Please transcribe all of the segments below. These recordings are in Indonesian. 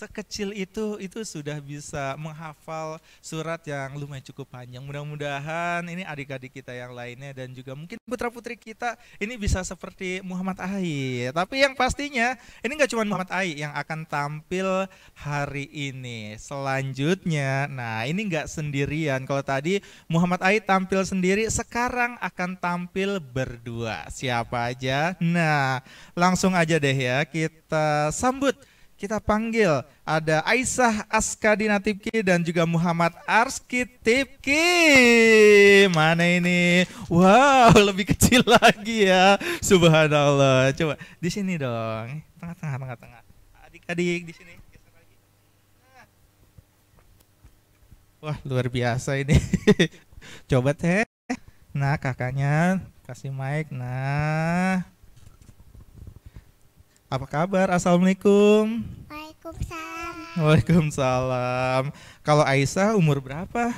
sekecil itu itu sudah bisa menghafal surat yang lumayan cukup panjang. Mudah-mudahan ini adik-adik kita yang lainnya dan juga mungkin putra-putri kita ini bisa seperti Muhammad Ahi. Tapi yang pastinya ini nggak cuma Muhammad Ahi yang akan tampil hari ini. Selanjutnya, nah ini nggak sendirian. Kalau tadi Muhammad Ahi tampil sendiri, sekarang akan tampil berdua. Siapa aja? Nah, langsung aja deh ya kita sambut kita panggil ada Aisyah Askadi Tipki dan juga Muhammad Arski Tipki. Mana ini? Wow, lebih kecil lagi ya. Subhanallah. Coba di sini dong. Tengah-tengah, tengah-tengah. Adik-adik di sini. Nah. Wah, luar biasa ini. Coba teh. Nah, kakaknya kasih mic. Nah. Apa kabar? Assalamualaikum. Waalaikumsalam. Waalaikumsalam. Kalau Aisyah umur berapa?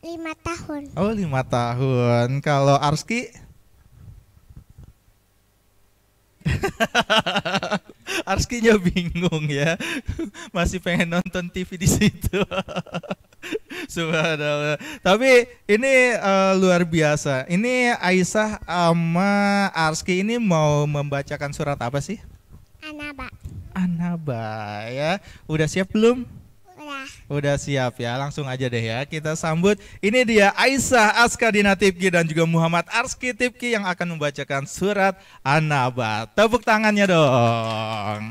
Lima tahun. Oh lima tahun. Kalau Arski? Arskinya bingung ya, masih pengen nonton TV di situ. Subhanallah. Tapi ini uh, luar biasa. Ini Aisyah sama Arski ini mau membacakan surat apa sih? Anaba. Anaba ya. Udah siap belum? Udah. Udah siap ya. Langsung aja deh ya. Kita sambut. Ini dia Aisyah Aska Dinatipki dan juga Muhammad Arski Tipki yang akan membacakan surat Anaba. Tepuk tangannya dong.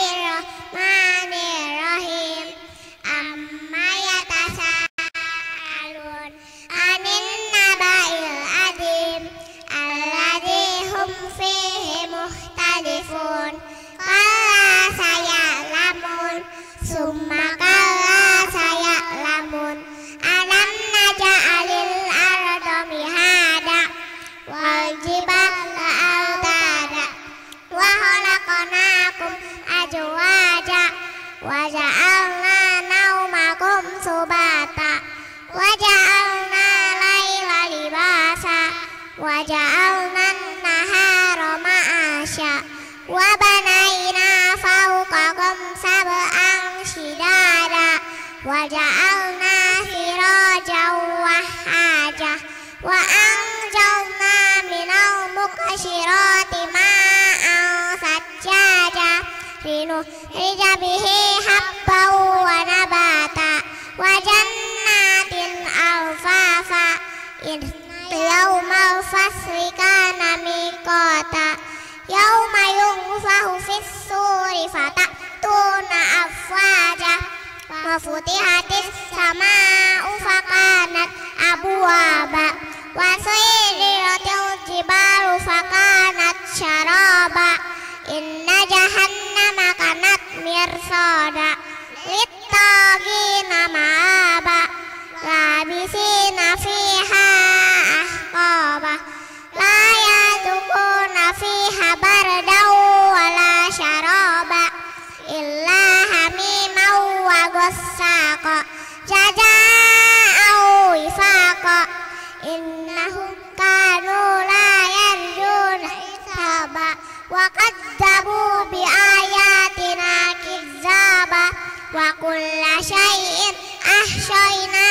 نشاء وبنينا فوقكم سبعا شدادا وجعلنا سراجا وحاجة وأنزلنا من المقشرات ماء ثجاجا لنخرج به حبا Putih, hadis sama, ufak, anak, abu, wabak. والساق جزاء وفاقا إنهم كانوا لا يرجون حسابا وقدموا بآياتنا كذابا وكل شيء أحصيناه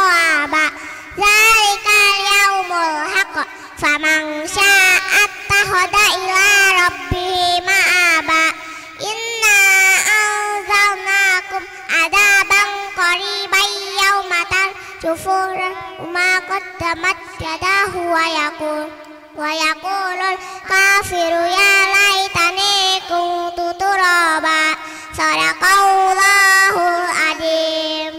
مد يده ويقول ويقول الكافر يا ليتني كنت ترابا صدق الله العظيم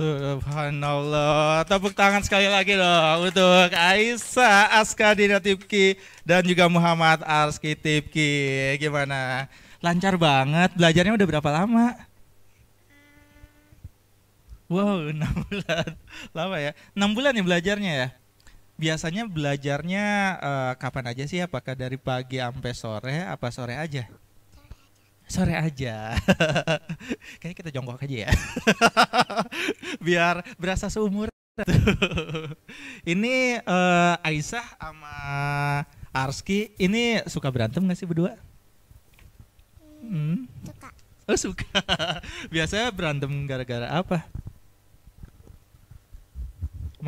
Subhanallah. Tepuk tangan sekali lagi loh untuk Aisyah Askadina Tipki dan juga Muhammad Arski Tipki. Gimana? Lancar banget. Belajarnya udah berapa lama? Wow, enam bulan. Lama ya. Enam bulan ya belajarnya ya. Biasanya belajarnya uh, kapan aja sih? Apakah dari pagi sampai sore? Apa sore aja? Sore aja. Kayaknya kita jongkok aja ya. Biar berasa seumur. ini uh, Aisyah sama Arski ini suka berantem gak sih berdua? Hmm, hmm, suka. Oh suka. Biasanya berantem gara-gara apa?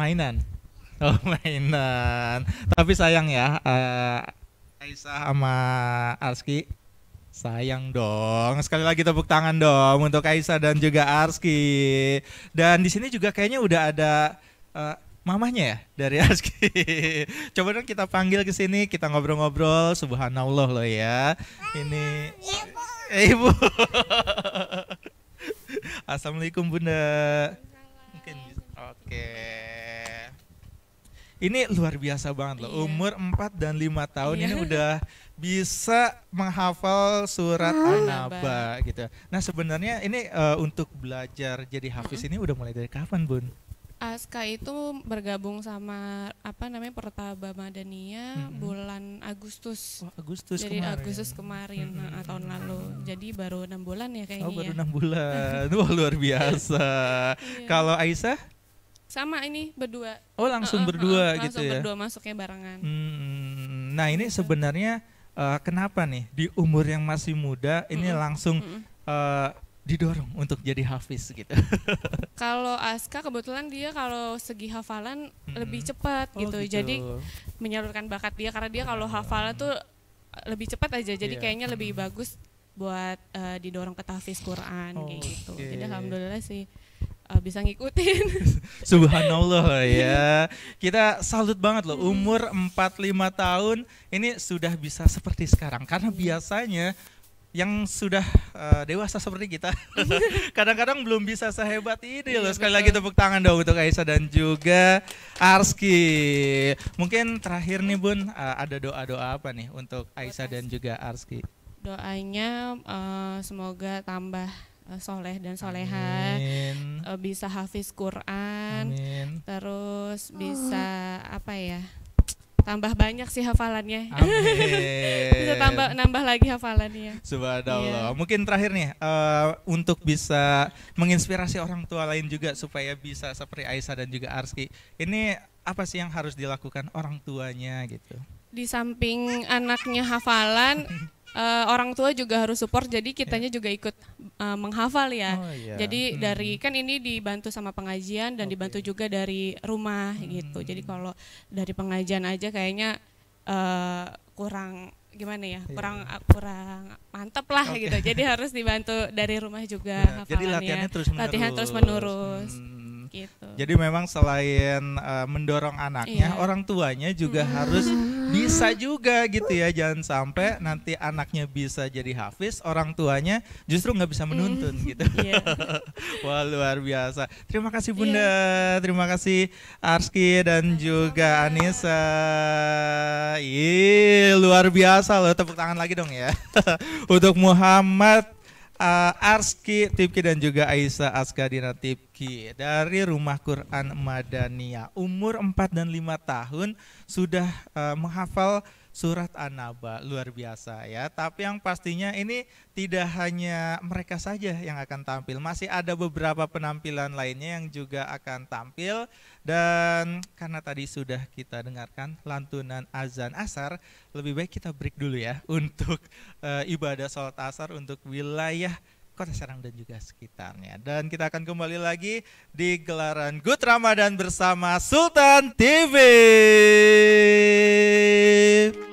mainan oh mainan tapi sayang ya uh, Aisyah sama Arski Sayang dong. Sekali lagi tepuk tangan dong untuk Aisyah dan juga Arski. Dan di sini juga kayaknya udah ada uh, mamahnya ya dari Arski. Coba dong kita panggil ke sini, kita ngobrol-ngobrol. Subhanallah loh ya. Ini Ibu. Assalamualaikum Bunda. Mungkin oke. Okay ini luar biasa banget loh. Iya. Umur 4 dan 5 tahun iya. ini udah bisa menghafal surat ah, Anaba gitu. Nah, sebenarnya ini uh, untuk belajar jadi hafiz mm -hmm. ini udah mulai dari kapan, Bun? Aska itu bergabung sama apa namanya Pertaba Madania mm -hmm. bulan Agustus. Oh, Agustus Jadi kemarin. Agustus kemarin mm -hmm. tahun lalu. Jadi baru enam bulan ya kayaknya. Oh, baru ya. enam bulan. Wah, luar biasa. Iya. Kalau Aisyah? Sama ini berdua. Oh langsung uh, uh, berdua uh, uh, gitu langsung ya. berdua masuknya barengan. Hmm, nah ini gitu. sebenarnya uh, kenapa nih di umur yang masih muda ini mm -mm. langsung mm -mm. Uh, didorong untuk jadi hafiz gitu. kalau Aska kebetulan dia kalau segi hafalan mm -hmm. lebih cepat oh, gitu. gitu. Jadi menyalurkan bakat dia karena dia kalau hafalan tuh eh, lebih cepat aja. Jadi yeah. kayaknya lebih mm -hmm. bagus buat uh, didorong ke tahfiz Quran oh, kayak gitu. Okay. Jadi alhamdulillah sih uh, bisa ngikutin. Subhanallah ya. Kita salut banget loh Umur umur 45 tahun ini sudah bisa seperti sekarang karena biasanya yang sudah uh, dewasa seperti kita kadang-kadang belum bisa sehebat ini iya, loh. Sekali lagi tepuk tangan dong untuk Aisyah dan juga Arski. Mungkin terakhir nih Bun uh, ada doa-doa apa nih untuk Aisyah dan juga Arski? Doanya uh, semoga tambah Eh, soleh dan soleha Amin. Eh, bisa hafiz Quran Amin. terus oh. bisa oh. apa ya tambah banyak sih hafalannya bisa tambah nambah lagi hafalannya subhanallah iya. mungkin terakhir nih uh, untuk bisa menginspirasi orang tua lain juga supaya bisa seperti Aisyah dan juga Arski ini apa sih yang harus dilakukan orang tuanya gitu di samping anaknya hafalan uh, orang tua juga harus support jadi kitanya yeah. juga ikut uh, menghafal ya. Oh, yeah. Jadi hmm. dari kan ini dibantu sama pengajian dan okay. dibantu juga dari rumah hmm. gitu. Jadi kalau dari pengajian aja kayaknya uh, kurang gimana ya iya. kurang yeah. kurang mantep lah okay. gitu jadi harus dibantu dari rumah juga yeah. jadi latihannya terus menerus latihan terus menerus hmm. gitu jadi memang selain uh, mendorong anaknya iya. orang tuanya juga hmm. harus bisa juga gitu ya jangan sampai nanti anaknya bisa jadi hafiz orang tuanya justru nggak bisa hmm. menuntun mm. gitu yeah. wah luar biasa terima kasih bunda yeah. terima kasih Arski dan juga Anissa Ih, luar biasa loh tepuk tangan lagi dong ya untuk Muhammad uh, eh, Arski Tipki dan juga Aisyah Askadina Tipki dari Rumah Quran Madania. Umur 4 dan 5 tahun sudah uh, menghafal surat An-Naba luar biasa ya. Tapi yang pastinya ini tidak hanya mereka saja yang akan tampil, masih ada beberapa penampilan lainnya yang juga akan tampil dan karena tadi sudah kita dengarkan lantunan azan asar, lebih baik kita break dulu ya untuk e, ibadah sholat asar untuk wilayah Kota Serang dan juga sekitarnya. Dan kita akan kembali lagi di gelaran Good Ramadan bersama Sultan TV.